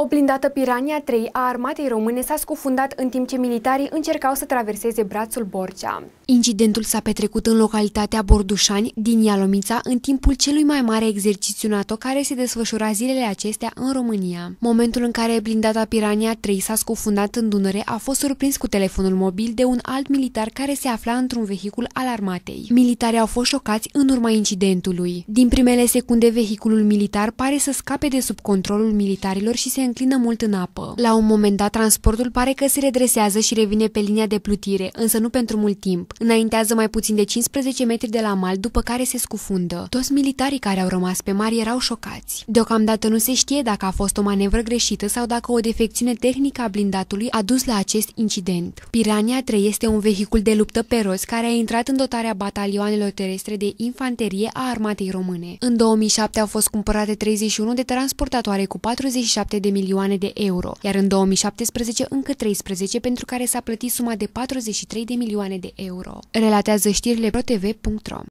O blindată Pirania 3 a armatei române s-a scufundat în timp ce militarii încercau să traverseze brațul Borcea. Incidentul s-a petrecut în localitatea Bordușani din Ialomița în timpul celui mai mare exercițiu NATO care se desfășura zilele acestea în România. Momentul în care blindata Pirania 3 s-a scufundat în Dunăre a fost surprins cu telefonul mobil de un alt militar care se afla într-un vehicul al armatei. Militarii au fost șocați în urma incidentului. Din primele secunde, vehiculul militar pare să scape de sub controlul militarilor și se înclină mult în apă. La un moment dat, transportul pare că se redresează și revine pe linia de plutire, însă nu pentru mult timp. Înaintează mai puțin de 15 metri de la mal, după care se scufundă. Toți militarii care au rămas pe mare erau șocați. Deocamdată nu se știe dacă a fost o manevră greșită sau dacă o defecțiune tehnică a blindatului a dus la acest incident. Pirania 3 este un vehicul de luptă pe roți care a intrat în dotarea batalioanelor terestre de infanterie a armatei române. În 2007 au fost cumpărate 31 de transportatoare cu 47 de milioane de euro, iar în 2017 încă 13 pentru care s-a plătit suma de 43 de milioane de euro. Relatează știrile protv.ro